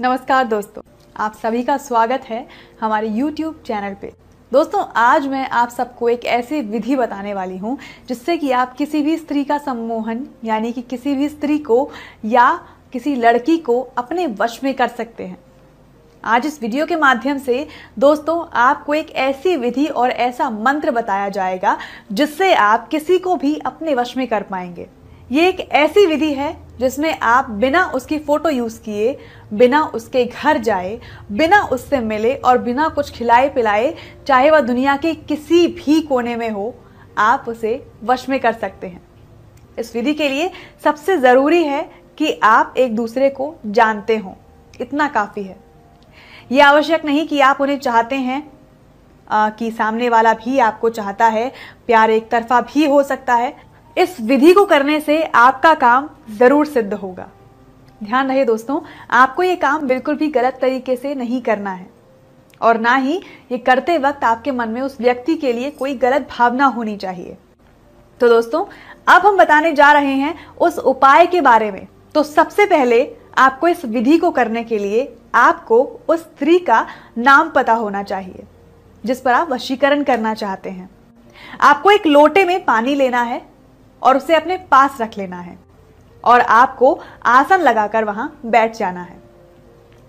नमस्कार दोस्तों आप सभी का स्वागत है हमारे YouTube चैनल पे दोस्तों आज मैं आप सबको एक ऐसी विधि बताने वाली हूँ जिससे कि आप किसी भी स्त्री का सम्मोहन यानी कि किसी भी स्त्री को या किसी लड़की को अपने वश में कर सकते हैं आज इस वीडियो के माध्यम से दोस्तों आपको एक ऐसी विधि और ऐसा मंत्र बताया जाएगा जिससे आप किसी को भी अपने वश में कर पाएंगे ये एक ऐसी विधि है जिसमें आप बिना उसकी फ़ोटो यूज़ किए बिना उसके घर जाए बिना उससे मिले और बिना कुछ खिलाए पिलाए चाहे वह दुनिया के किसी भी कोने में हो आप उसे वश में कर सकते हैं इस विधि के लिए सबसे ज़रूरी है कि आप एक दूसरे को जानते हों इतना काफ़ी है ये आवश्यक नहीं कि आप उन्हें चाहते हैं कि सामने वाला भी आपको चाहता है प्यार एक तरफा भी हो सकता है इस विधि को करने से आपका काम जरूर सिद्ध होगा ध्यान रहे दोस्तों आपको ये काम बिल्कुल भी गलत तरीके से नहीं करना है और ना ही ये करते वक्त आपके मन में उस व्यक्ति के लिए कोई गलत भावना होनी चाहिए तो दोस्तों अब हम बताने जा रहे हैं उस उपाय के बारे में तो सबसे पहले आपको इस विधि को करने के लिए आपको उस स्त्री का नाम पता होना चाहिए जिस पर आप वशीकरण करना चाहते हैं आपको एक लोटे में पानी लेना है और उसे अपने पास रख लेना है और आपको आसन लगाकर वहां बैठ जाना है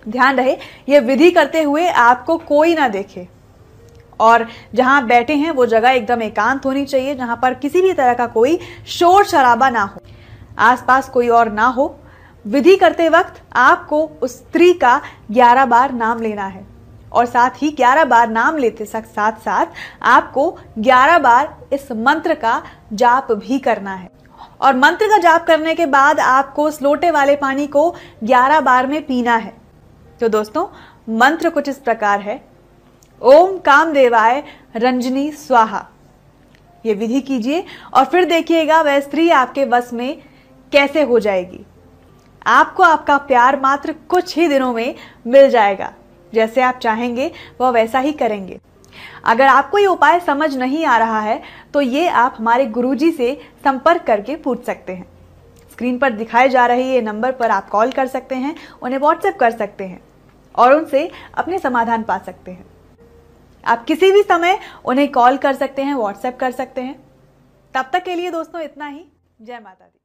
ध्यान रहे ये विधि करते हुए आपको कोई ना देखे और जहां बैठे हैं वो जगह एकदम एकांत होनी चाहिए जहां पर किसी भी तरह का कोई शोर शराबा ना हो आसपास कोई और ना हो विधि करते वक्त आपको उस स्त्री का ग्यारह बार नाम लेना है और साथ ही 11 बार नाम लेते साथ साथ आपको 11 बार इस मंत्र का जाप भी करना है और मंत्र का जाप करने के बाद आपको उस लोटे वाले पानी को 11 बार में पीना है तो दोस्तों मंत्र कुछ इस प्रकार है ओम काम देवाय रंजनी स्वाहा ये विधि कीजिए और फिर देखिएगा वह स्त्री आपके वस में कैसे हो जाएगी आपको आपका प्यार मात्र कुछ ही दिनों में मिल जाएगा जैसे आप चाहेंगे वह वैसा ही करेंगे अगर आपको ये उपाय समझ नहीं आ रहा है तो ये आप हमारे गुरुजी से संपर्क करके पूछ सकते हैं स्क्रीन पर दिखाए जा रहे ये नंबर पर आप कॉल कर सकते हैं उन्हें व्हाट्सएप कर सकते हैं और उनसे अपने समाधान पा सकते हैं आप किसी भी समय उन्हें कॉल कर सकते हैं व्हाट्सएप कर सकते हैं तब तक के लिए दोस्तों इतना ही जय माता दी